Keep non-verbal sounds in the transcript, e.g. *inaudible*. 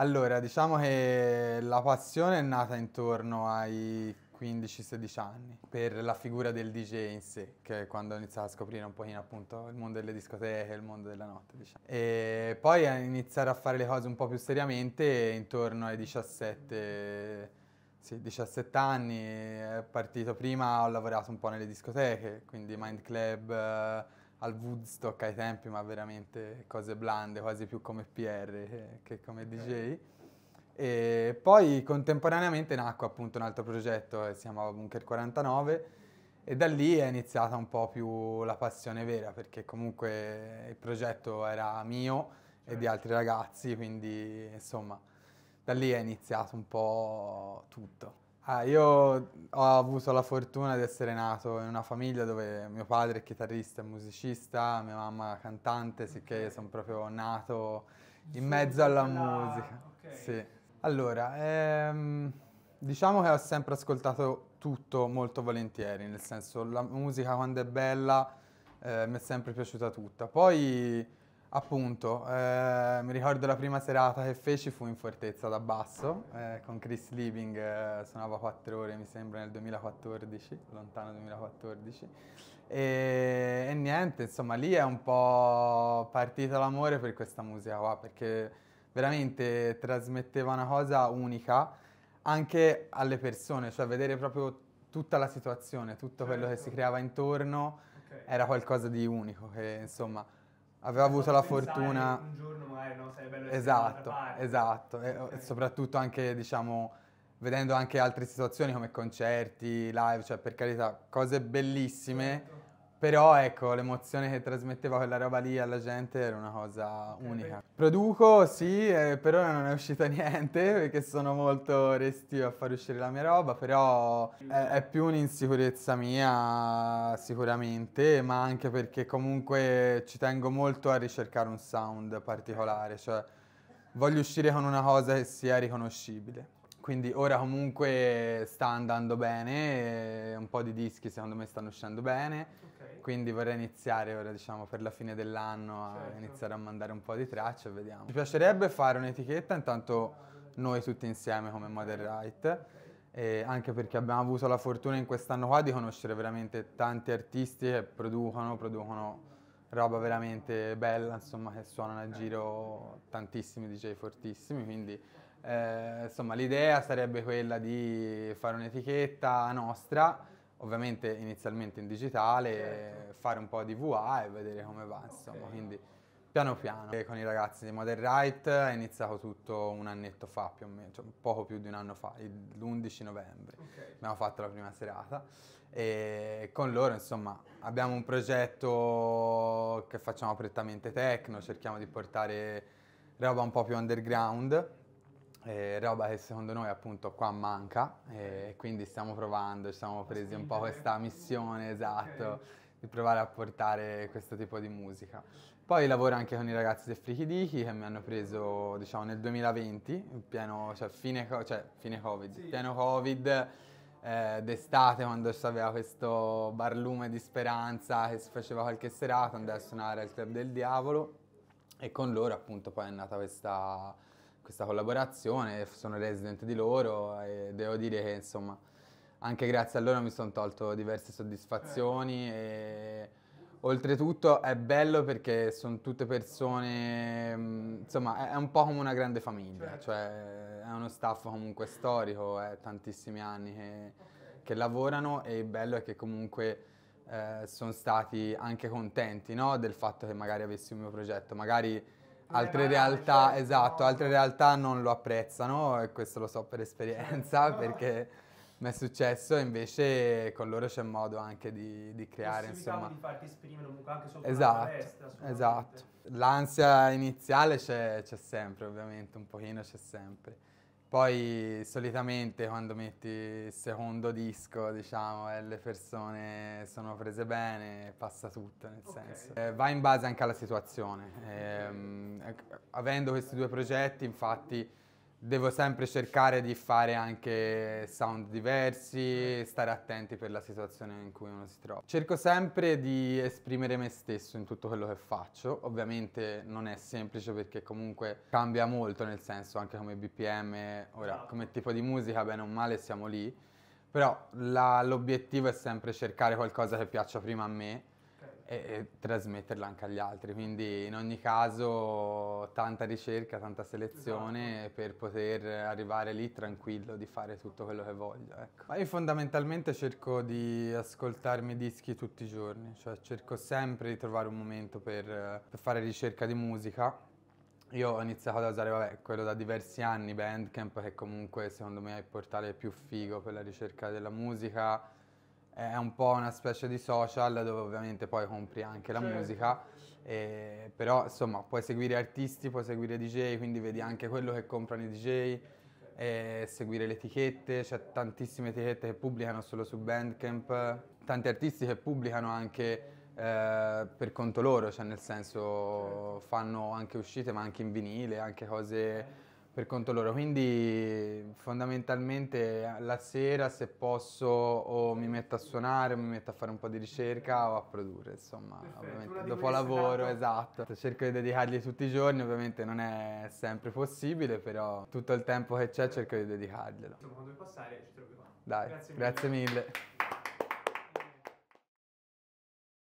Allora, diciamo che la passione è nata intorno ai 15-16 anni per la figura del DJ in sé, che è quando ho iniziato a scoprire un pochino appunto il mondo delle discoteche, il mondo della notte, diciamo. E poi a iniziare a fare le cose un po' più seriamente intorno ai 17, sì, 17 anni, è partito prima, ho lavorato un po' nelle discoteche, quindi Mind Club, al Woodstock ai tempi, ma veramente cose blande, quasi più come PR che, che come okay. DJ. E poi contemporaneamente nacque appunto un altro progetto che eh, si chiamava Bunker 49 e da lì è iniziata un po' più la passione vera perché comunque il progetto era mio e di certo. altri ragazzi, quindi insomma da lì è iniziato un po' tutto. Ah, io ho avuto la fortuna di essere nato in una famiglia dove mio padre è chitarrista e musicista, mia mamma cantante, sicché sono proprio nato in mezzo alla musica. Okay. Sì. Allora, ehm, diciamo che ho sempre ascoltato tutto molto volentieri, nel senso la musica quando è bella eh, mi è sempre piaciuta tutta. Poi Appunto, eh, mi ricordo la prima serata che feci fu in Fortezza da Basso, eh, con Chris Living, eh, suonava 4 ore mi sembra nel 2014, lontano 2014, e, e, niente, insomma lì è un po' partito l'amore per questa musica qua, perché veramente trasmetteva una cosa unica anche alle persone, cioè vedere proprio tutta la situazione, tutto quello che si certo. creava intorno, era qualcosa di unico, che insomma aveva avuto la fortuna... Un giorno magari no, sarebbe bello Esatto, esatto, e, soprattutto anche diciamo vedendo anche altre situazioni come concerti, live, cioè per carità, cose bellissime. Certo però ecco, l'emozione che trasmetteva quella roba lì alla gente era una cosa unica. Produco, sì, eh, per ora non è uscito *laughs* niente perché sono molto restio a far uscire la mia roba, però è, eh, è più un'insicurezza mia sicuramente, ma anche perché comunque ci tengo molto a ricercare un sound particolare, cioè voglio uscire con una cosa che sia riconoscibile quindi ora comunque sta andando bene, un po' di dischi secondo me stanno uscendo bene, okay. quindi vorrei iniziare ora diciamo per la fine dell'anno certo. a iniziare a mandare un po' di tracce, e vediamo. Mi piacerebbe fare un'etichetta intanto noi tutti insieme come Mother Right, okay. anche perché abbiamo avuto la fortuna in quest'anno qua di conoscere veramente tanti artisti che producono, producono roba veramente bella, insomma che suonano a giro tantissimi DJ fortissimi, quindi eh, insomma, l'idea sarebbe quella di fare un'etichetta nostra, ovviamente inizialmente in digitale, certo. fare un po' di VA e vedere come va, insomma, okay. quindi piano piano. E con i ragazzi di Modern Right è iniziato tutto un annetto fa, più o meno, cioè poco più di un anno fa, l'11 novembre. Okay. Abbiamo fatto la prima serata e con loro, insomma, abbiamo un progetto che facciamo prettamente tecno, cerchiamo di portare roba un po' più underground eh, roba che secondo noi appunto qua manca eh, e eh, quindi stiamo provando, ci siamo presi un po' questa missione, esatto, okay. di provare a portare questo tipo di musica. Poi lavoro anche con i ragazzi del Friki che mi hanno preso diciamo nel 2020, pieno, cioè, fine, cioè, fine, Covid, sì. pieno Covid, eh, d'estate quando c'aveva questo barlume di speranza che si faceva qualche serata, andai a suonare al Club del Diavolo e con loro appunto poi è nata questa questa collaborazione, sono resident di loro e devo dire che insomma anche grazie a loro mi sono tolto diverse soddisfazioni eh. e oltretutto è bello perché sono tutte persone, mm, insomma è un po' come una grande famiglia, certo. cioè è uno staff comunque storico, è tantissimi anni che, che lavorano e il bello è che comunque... Eh, sono stati anche contenti no? del fatto che magari avessi un mio progetto, magari altre realtà, esatto, altre realtà non lo apprezzano e questo lo so per esperienza *laughs* perché mi è successo e invece con loro c'è modo anche di, di creare insomma di farti esprimere comunque anche sotto esatto, la palestra, esatto l'ansia iniziale c'è sempre ovviamente un pochino c'è sempre poi solitamente quando metti il secondo disco, diciamo, eh, le persone sono prese bene, passa tutto, nel okay. senso. Eh, va in base anche alla situazione. Eh, avendo questi due progetti, infatti, devo sempre cercare di fare anche sound diversi, stare attenti per la situazione in cui uno si trova. Cerco sempre di esprimere me stesso in tutto quello che faccio, ovviamente non è semplice perché comunque cambia molto nel senso anche come BPM, ora esatto. come tipo di musica bene o male siamo lì, però l'obiettivo è sempre cercare qualcosa che piaccia prima a me e, trasmetterla anche agli altri. Quindi in ogni caso tanta ricerca, tanta selezione esatto. per poter arrivare lì tranquillo di fare tutto quello che voglio. Ecco. io fondamentalmente cerco di ascoltarmi dischi tutti i giorni, cioè cerco sempre di trovare un momento per, per fare ricerca di musica. Io ho iniziato ad usare vabbè, quello da diversi anni, Bandcamp, che comunque secondo me è il portale più figo per la ricerca della musica è un po' una specie di social dove ovviamente poi compri anche la certo. musica, eh, però insomma puoi seguire artisti, puoi seguire DJ, quindi vedi anche quello che comprano i DJ, eh, seguire le etichette, c'è tantissime etichette che pubblicano solo su Bandcamp, tanti artisti che pubblicano anche eh, per conto loro, cioè nel senso certo. fanno anche uscite ma anche in vinile, anche cose per conto loro, quindi fondamentalmente la sera se posso o mi metto a suonare o mi metto a fare un po' di ricerca o a produrre, insomma, ovviamente dopo lavoro, esatto. Cerco di dedicargli tutti i giorni, ovviamente non è sempre possibile, però tutto il tempo che c'è cerco di dedicarglielo. Insomma, quando passare ci troviamo. Dai, grazie mille. Grazie mille.